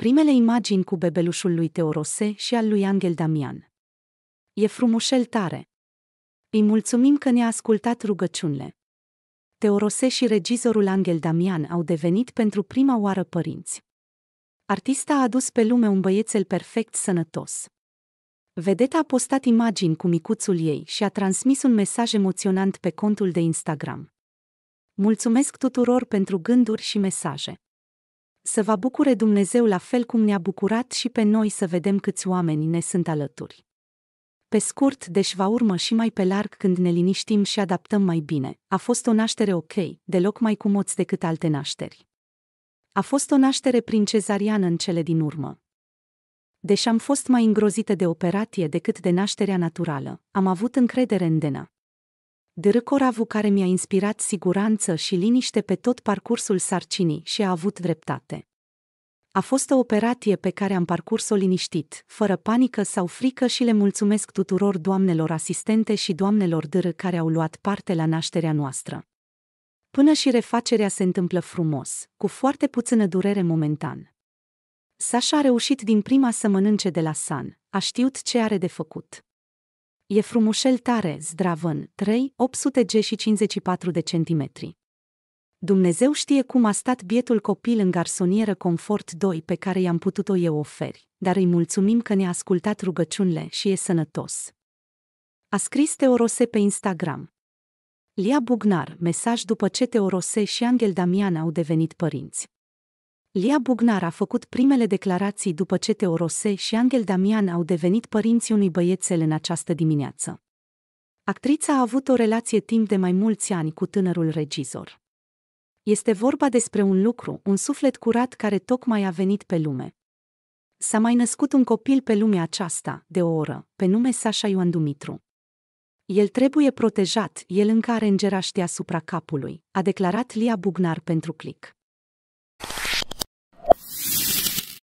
primele imagini cu bebelușul lui Teorose și al lui Angel Damian. E frumușel tare! Îi mulțumim că ne-a ascultat rugăciunile. Teorose și regizorul Angel Damian au devenit pentru prima oară părinți. Artista a adus pe lume un băiețel perfect sănătos. Vedeta a postat imagini cu micuțul ei și a transmis un mesaj emoționant pe contul de Instagram. Mulțumesc tuturor pentru gânduri și mesaje. Să vă bucure Dumnezeu la fel cum ne-a bucurat și pe noi să vedem câți oameni ne sunt alături. Pe scurt, deși va urmă și mai pe larg când ne liniștim și adaptăm mai bine. A fost o naștere ok, deloc mai cu moți decât alte nașteri. A fost o naștere prin cezariană în cele din urmă. Deși am fost mai îngrozită de operație decât de nașterea naturală, am avut încredere în Dena. De răcoravu care mi-a inspirat siguranță și liniște pe tot parcursul sarcinii și a avut dreptate. A fost o operație pe care am parcurs-o liniștit, fără panică sau frică și le mulțumesc tuturor doamnelor asistente și doamnelor dâră care au luat parte la nașterea noastră. Până și refacerea se întâmplă frumos, cu foarte puțină durere momentan. Sasha a reușit din prima să mănânce de la San, a știut ce are de făcut e frumușel tare, zdravân, 3, 854 de centimetri. Dumnezeu știe cum a stat bietul copil în garsonieră Confort 2 pe care i-am putut-o eu oferi, dar îi mulțumim că ne-a ascultat rugăciunile și e sănătos. A scris Teorose pe Instagram. Lia Bugnar, mesaj după ce Teorose și Angel Damian au devenit părinți. Lia Bugnar a făcut primele declarații după ce Teorose și Angel Damian au devenit părinții unui băiețel în această dimineață. Actrița a avut o relație timp de mai mulți ani cu tânărul regizor. Este vorba despre un lucru, un suflet curat care tocmai a venit pe lume. S-a mai născut un copil pe lumea aceasta, de o oră, pe nume Sasha Ioan Dumitru. El trebuie protejat, el încă are îngeraște asupra capului, a declarat Lia Bugnar pentru click.